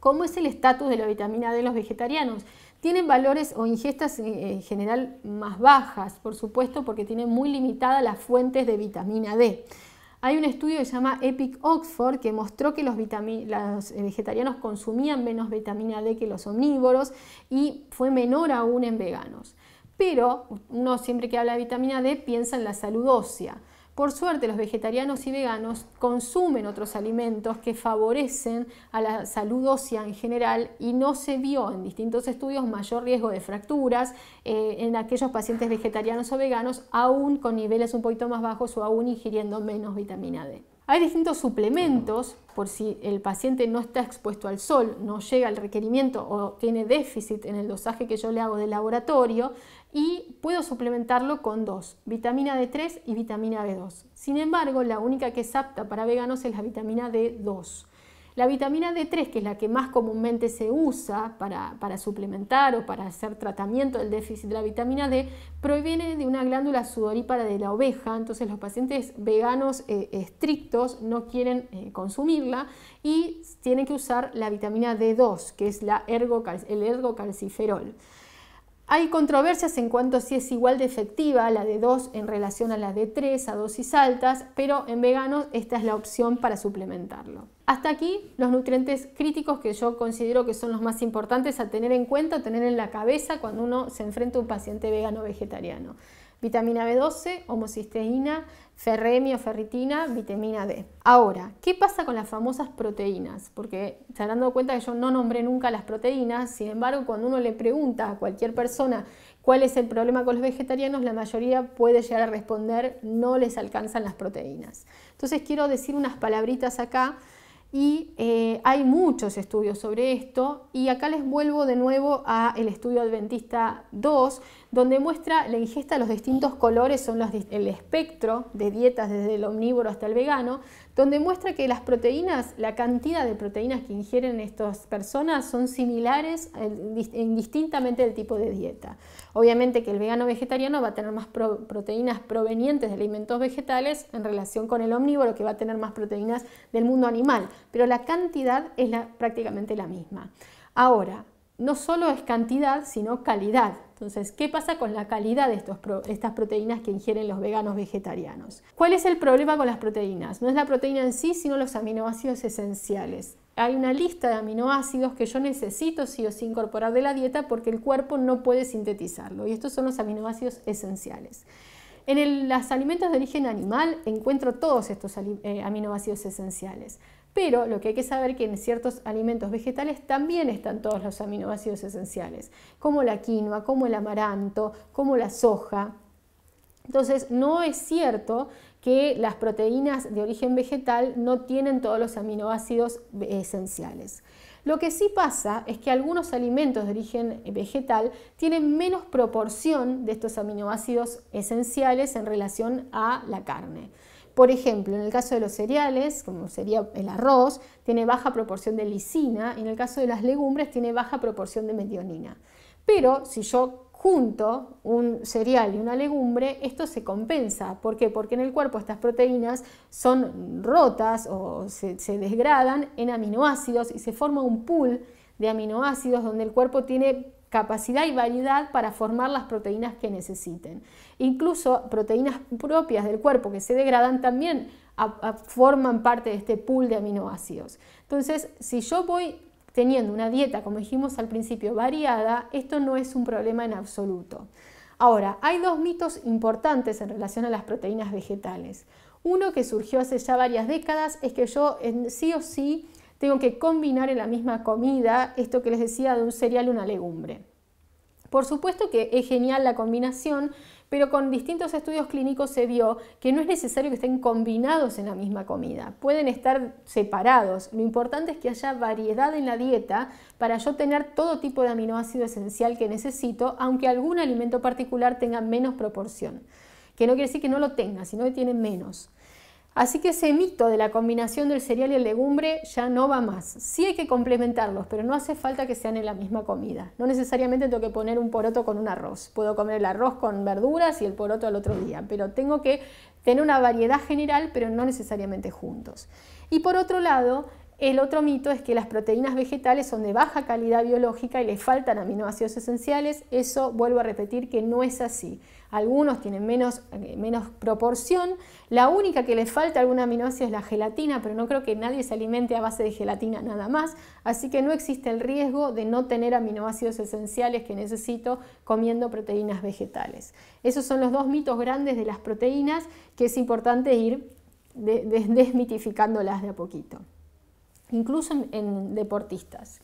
¿Cómo es el estatus de la vitamina D en los vegetarianos? Tienen valores o ingestas eh, eh, en general más bajas, por supuesto, porque tienen muy limitadas las fuentes de vitamina D. Hay un estudio que se llama EPIC Oxford que mostró que los, los, eh, vegetarianos consumían menos vitamina D que los omnívoros y fue menor aún en veganos. Pero uno siempre que habla de vitamina D piensa en la salud ósea. Por suerte, los vegetarianos y veganos consumen otros alimentos que favorecen a la salud ósea en general y no se vio en distintos estudios mayor riesgo de fracturas eh, en aquellos pacientes vegetarianos o veganos, aún con niveles un poquito más bajos o aún ingiriendo menos vitamina D. Hay distintos suplementos por si el paciente no está expuesto al sol, no llega al requerimiento o tiene déficit en el dosaje que yo le hago de laboratorio y puedo suplementarlo con dos, vitamina D3 y vitamina B2. Sin embargo, la única que es apta para veganos es la vitamina D2. La vitamina D3, que es la que más comúnmente se usa para, suplementar o para hacer tratamiento del déficit de la vitamina D, proviene de una glándula sudorípara de la oveja, entonces los pacientes veganos eh, estrictos no quieren eh, consumirla y tienen que usar la vitamina D2, que es el ergocalciferol. Hay controversias en cuanto a si es igual de efectiva la de 2 en relación a la de 3 a dosis altas, pero en veganos esta es la opción para suplementarlo. Hasta aquí los nutrientes críticos que yo considero que son los más importantes a tener en cuenta, a tener en la cabeza cuando uno se enfrenta a un paciente vegano vegetariano vitamina B12, homocisteína, ferremio, ferritina, vitamina D. Ahora, ¿qué pasa con las famosas proteínas? Porque se han dado cuenta que yo no nombré nunca las proteínas, sin embargo, cuando uno le pregunta a cualquier persona cuál es el problema con los vegetarianos, la mayoría puede llegar a responder no les alcanzan las proteínas. Entonces quiero decir unas palabritas acá y eh, hay muchos estudios sobre esto y acá les vuelvo de nuevo a el estudio adventista 2 donde muestra la ingesta de los distintos colores son el espectro de dietas desde el omnívoro hasta el vegano donde muestra que las proteínas, la cantidad de proteínas que ingieren estas personas son similares indistintamente del tipo de dieta. Obviamente que el vegano vegetariano va a tener más proteínas provenientes de alimentos vegetales en relación con el omnívoro que va a tener más proteínas del mundo animal, pero la cantidad es prácticamente la misma. Ahora, no solo es cantidad, sino calidad. Entonces, ¿qué pasa con la calidad de estas proteínas que ingieren los veganos vegetarianos? ¿Cuál es el problema con las proteínas? No es la proteína en sí, sino los aminoácidos esenciales. Hay una lista de aminoácidos que yo necesito sí o sí incorporar de la dieta porque el cuerpo no puede sintetizarlo y estos son los aminoácidos esenciales. En los alimentos de origen animal encuentro todos estos eh, aminoácidos esenciales. Pero lo que hay que saber es que en ciertos alimentos vegetales también están todos los aminoácidos esenciales, como la quinoa, como el amaranto, como la soja. Entonces, no es cierto que las proteínas de origen vegetal no tienen todos los aminoácidos eh, esenciales. Lo que sí pasa es que algunos alimentos de origen vegetal tienen menos proporción de estos aminoácidos esenciales en relación a la carne. Por ejemplo, en el caso de los cereales, como sería el arroz, tiene baja proporción de lisina, y en el caso de las legumbres tiene baja proporción de metionina. Pero si yo junto un cereal y una legumbre, esto se compensa. ¿Por qué? Porque en el cuerpo estas proteínas son rotas o se, se, desgradan en aminoácidos y se forma un pool de aminoácidos donde el cuerpo tiene capacidad y variedad para formar las proteínas que necesiten. Incluso proteínas propias del cuerpo que se degradan también forman parte de este pool de aminoácidos. Entonces, si yo voy teniendo una dieta, como dijimos al principio, variada, esto no es un problema en absoluto. Ahora, hay dos mitos importantes en relación a las proteínas vegetales. Uno que surgió hace ya varias décadas es que yo en sí o sí tengo que combinar en la misma comida esto que les decía de un cereal y una legumbre. Por supuesto que es genial la combinación, pero con distintos estudios clínicos se vio que no es necesario que estén combinados en la misma comida, pueden estar separados. Lo importante es que haya variedad en la dieta para yo tener todo tipo de aminoácido esencial que necesito, aunque algún alimento particular tenga menos proporción. Que no quiere decir que no lo tenga, sino que tiene menos. Así que ese mito de la combinación del cereal y el legumbre ya no va más. Sí hay que complementarlos, pero no hace falta que sean en la misma comida. No necesariamente tengo que poner un poroto con un arroz. Puedo comer el arroz con verduras y el poroto al otro día, pero tengo que tener una variedad general, pero no necesariamente juntos. Y por otro lado, el otro mito es que las proteínas vegetales son de baja calidad biológica y les faltan aminoácidos esenciales. Eso vuelvo a repetir que no es así. Algunos tienen menos, eh, proporción. La única que les falta alguna aminoácido es la gelatina, pero no creo que nadie se alimente a base de gelatina nada más. Así que no existe el riesgo de no tener aminoácidos esenciales que necesito comiendo proteínas vegetales. Esos son los dos mitos grandes de las proteínas que es importante ir desmitificándolas de a poquito incluso en, deportistas.